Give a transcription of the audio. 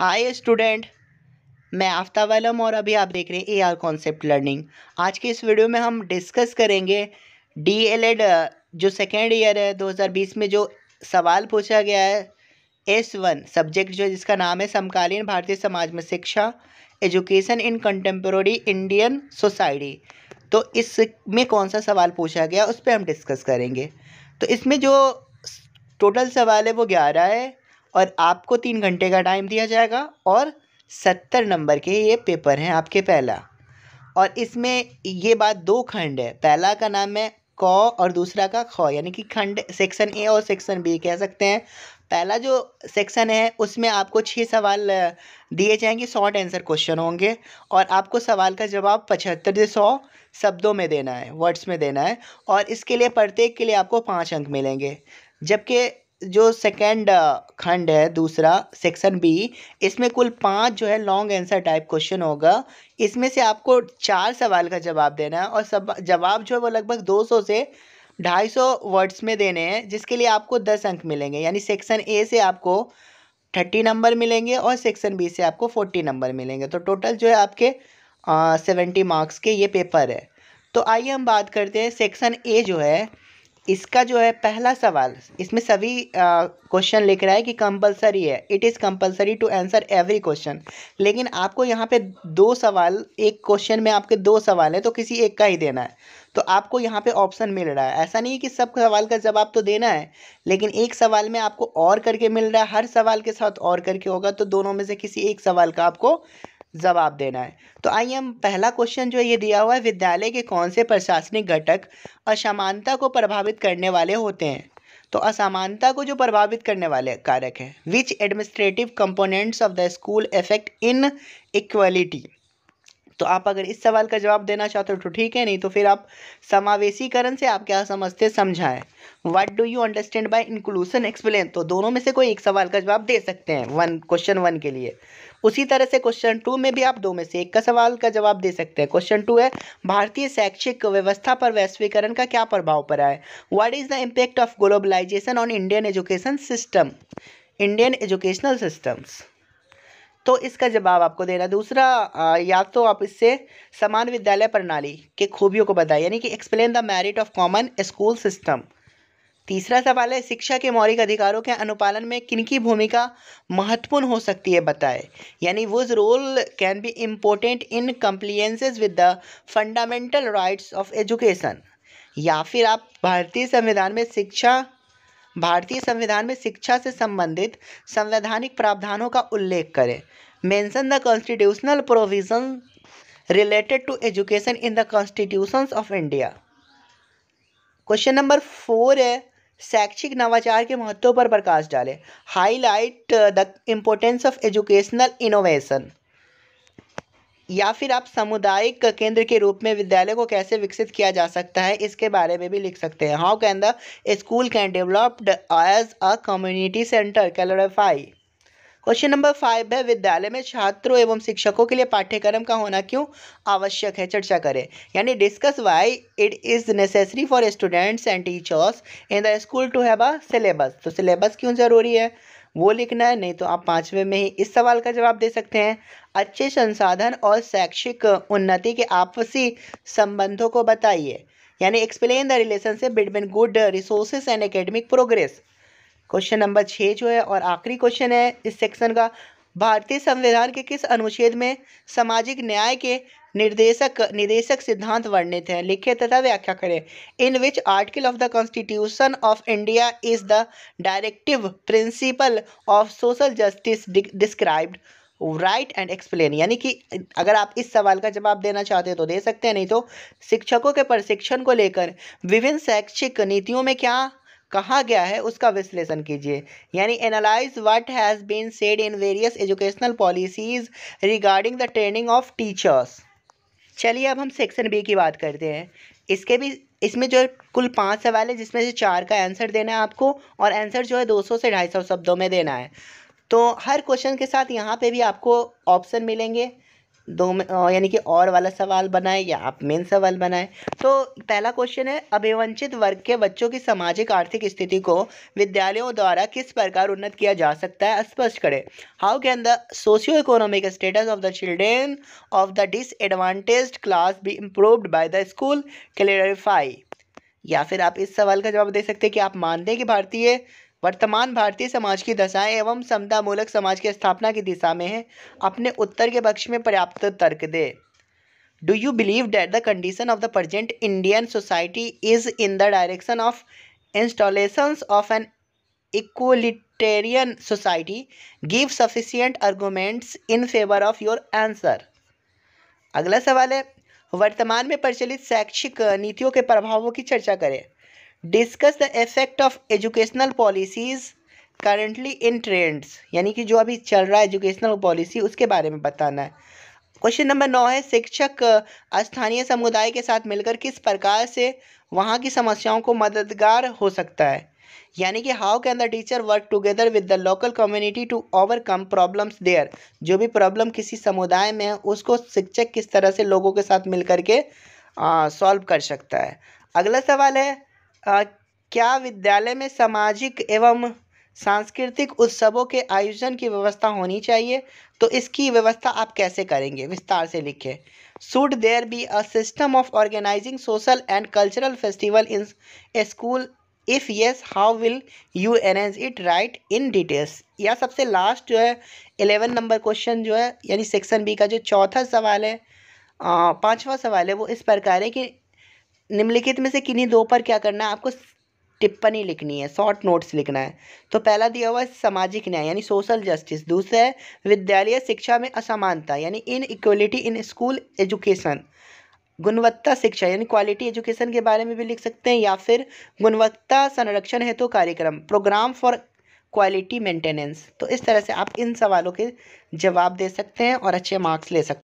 hi student मैं आफ्ताब आलम और अभी आप देख रहे हैं ए आर कॉन्सेप्ट लर्निंग आज के इस वीडियो में हम डिस्कस करेंगे डी एल एड जो सेकेंड ईयर है 2020 में जो सवाल पूछा गया है एस वन सब्जेक्ट जो जिसका नाम है समकालीन भारतीय समाज में शिक्षा education in contemporary Indian society तो इसमें कौन सा सवाल पूछा गया उस पर हम डिस्कस करेंगे तो इसमें जो टोटल सवाल है वो ग्यारह है और आपको तीन घंटे का टाइम दिया जाएगा और सत्तर नंबर के ये पेपर हैं आपके पहला और इसमें ये बात दो खंड है पहला का नाम है कौ और दूसरा का ख यानी कि खंड सेक्शन ए और सेक्शन बी कह सकते हैं पहला जो सेक्शन है उसमें आपको छः सवाल दिए जाएंगे शॉर्ट आंसर क्वेश्चन होंगे और आपको सवाल का जवाब पचहत्तर से सौ शब्दों में देना है वर्ड्स में देना है और इसके लिए प्रत्येक के लिए आपको पाँच अंक मिलेंगे जबकि जो सेकंड uh, खंड है दूसरा सेक्शन बी इसमें कुल पांच जो है लॉन्ग आंसर टाइप क्वेश्चन होगा इसमें से आपको चार सवाल का जवाब देना है और सब जवाब जो है वो लगभग 200 से 250 वर्ड्स में देने हैं जिसके लिए आपको दस अंक मिलेंगे यानी सेक्शन ए से आपको थर्टी नंबर मिलेंगे और सेक्शन बी से आपको फोर्टी नंबर मिलेंगे तो टोटल जो है आपके सेवेंटी uh, मार्क्स के ये पेपर है तो आइए हम बात करते हैं सेक्शन ए जो है इसका जो है पहला सवाल इसमें सभी क्वेश्चन लिख रहा है कि कंपलसरी है it is compulsory to answer every question लेकिन आपको यहाँ पे दो सवाल एक क्वेश्चन में आपके दो सवाल हैं तो किसी एक का ही देना है तो आपको यहाँ पे ऑप्शन मिल रहा है ऐसा नहीं है कि सब सवाल का जवाब तो देना है लेकिन एक सवाल में आपको और करके मिल रहा है हर सवाल के साथ और करके होगा तो दोनों में से किसी एक सवाल का आपको जवाब देना है तो आइए हम पहला क्वेश्चन जो ये दिया हुआ है विद्यालय के कौन से प्रशासनिक घटक असमानता को प्रभावित करने वाले होते हैं तो असमानता को जो प्रभावित करने वाले कारक हैं which administrative components of the school affect inequality तो आप अगर इस सवाल का जवाब देना चाहते हो तो ठीक है नहीं तो फिर आप समावेशीकरण से आप क्या समझते समझाएं what do you understand by inclusion explain तो दोनों में से कोई एक सवाल का जवाब दे सकते हैं वन क्वेश्चन वन के लिए उसी तरह से क्वेश्चन टू में भी आप दो में से एक का सवाल का जवाब दे सकते हैं क्वेश्चन टू है भारतीय शैक्षिक व्यवस्था पर वैश्वीकरण का क्या प्रभाव पड़ा है what is the impact of globalisation on Indian education system Indian educational systems तो इसका जवाब आपको देना दूसरा आ, या तो आप इससे समान विद्यालय प्रणाली के खूबियों को बताएं यानी कि explain the merit of common school system तीसरा सवाल है शिक्षा के मौलिक अधिकारों के अनुपालन में किन की भूमिका महत्वपूर्ण हो सकती है बताए यानी whose role can be important in compliances with the fundamental rights of education या फिर आप भारतीय संविधान में शिक्षा भारतीय संविधान में शिक्षा से संबंधित संवैधानिक प्रावधानों का उल्लेख करें mention the constitutional provision related to education in the constitutions of India question number four है शैक्षिक नवाचार के महत्व पर प्रकाश डालें highlight the importance of educational innovation या फिर आप सामुदायिक केंद्र के रूप में विद्यालय को कैसे विकसित किया जा सकता है इसके बारे में भी लिख सकते हैं how can the school can developed as a community centre clarify question number five है विद्यालय में छात्रों एवं शिक्षकों के लिए पाठ्यक्रम का होना क्यों आवश्यक है चर्चा करें यानी discuss why it is necessary for students and teachers in the school to have a syllabus तो सिलेबस क्यों ज़रूरी है वो लिखना है नहीं तो आप पाँचवें में ही इस सवाल का जवाब दे सकते हैं अच्छे संसाधन और शैक्षिक उन्नति के आपसी संबंधों को बताइए यानी explain the relationship between good resources and academic progress question number छः जो है और आखिरी क्वेश्चन है इस सेक्शन का भारतीय संविधान के किस अनुच्छेद में सामाजिक न्याय के निर्देशक निदेशक सिद्धांत वर्णित हैं लिखे तथा व्याख्या करें in which article of the constitution of India is the directive principle of social justice described write and explain यानी कि अगर आप इस सवाल का जवाब देना चाहते हैं तो दे सकते हैं नहीं तो शिक्षकों के प्रशिक्षण को लेकर विभिन्न शैक्षिक नीतियों में क्या कहा गया है उसका विश्लेषण कीजिए यानी analyse what has been said in various educational policies regarding the training of teachers चलिए अब हम सेक्शन बी की बात करते हैं इसके भी इसमें जो कुल पाँच सवाल है जिसमें से चार का आंसर देना है आपको और आंसर जो है 200 से 250 शब्दों में देना है तो हर क्वेश्चन के साथ यहाँ पे भी आपको ऑप्शन मिलेंगे दो में यानी कि और वाला सवाल बनाए या आप मेन सवाल बनाए तो पहला क्वेश्चन है अभिवंचित वर्ग के बच्चों की सामाजिक आर्थिक स्थिति को विद्यालयों द्वारा किस प्रकार उन्नत किया जा सकता है स्पष्ट करें how can the socio economic status of the children of the disadvantage class be improved by the school clarify या फिर आप इस सवाल का जवाब दे सकते हैं कि आप मानते हैं कि भारतीय वर्तमान भारतीय समाज की दशाएं एवं समतामूलक समाज की स्थापना की दिशा में है अपने उत्तर के पक्ष में पर्याप्त तर्क दे do you believe that the condition of the present Indian society is in the direction of installations of an egalitarian society give sufficient arguments in favour of your answer अगला सवाल है वर्तमान में प्रचलित शैक्षिक नीतियों के प्रभावों की चर्चा करें discuss the effect of educational policies currently in trends यानी कि जो अभी चल रहा है एजुकेशनल पॉलिसी उसके बारे में बताना है क्वेश्चन नंबर नौ है शिक्षक स्थानीय समुदाय के साथ मिलकर किस प्रकार से वहाँ की समस्याओं को मददगार हो सकता है यानी कि how can the teacher work together with the local community to overcome problems there जो भी प्रॉब्लम किसी समुदाय में है उसको शिक्षक किस तरह से लोगों के साथ मिलकर के सॉल्व कर सकता है अगला सवाल है क्या विद्यालय में सामाजिक एवं सांस्कृतिक उत्सवों के आयोजन की व्यवस्था होनी चाहिए तो इसकी व्यवस्था आप कैसे करेंगे विस्तार से लिखें should there be a system of organising social and cultural festival in a school if yes how will you arrange it write in details या सबसे लास्ट जो है एलेवन नंबर क्वेश्चन जो है यानी सेक्शन बी का जो चौथा सवाल है पांचवा सवाल है वो इस प्रकार है कि निम्नलिखित में से किन्हीं दो पर क्या करना है आपको टिप्पणी लिखनी है शॉर्ट नोट्स लिखना है तो पहला दिया हुआ है सामाजिक न्याय यानी सोशल जस्टिस दूसरा है विद्यालय शिक्षा में असमानता यानी inequality in school education गुणवत्ता शिक्षा यानी क्वालिटी एजुकेशन के बारे में भी लिख सकते हैं या फिर गुणवत्ता संरक्षण हेतु तो कार्यक्रम प्रोग्राम फॉर क्वालिटी मेंटेनेंस तो इस तरह से आप इन सवालों के जवाब दे सकते हैं और अच्छे मार्क्स ले सकते हैं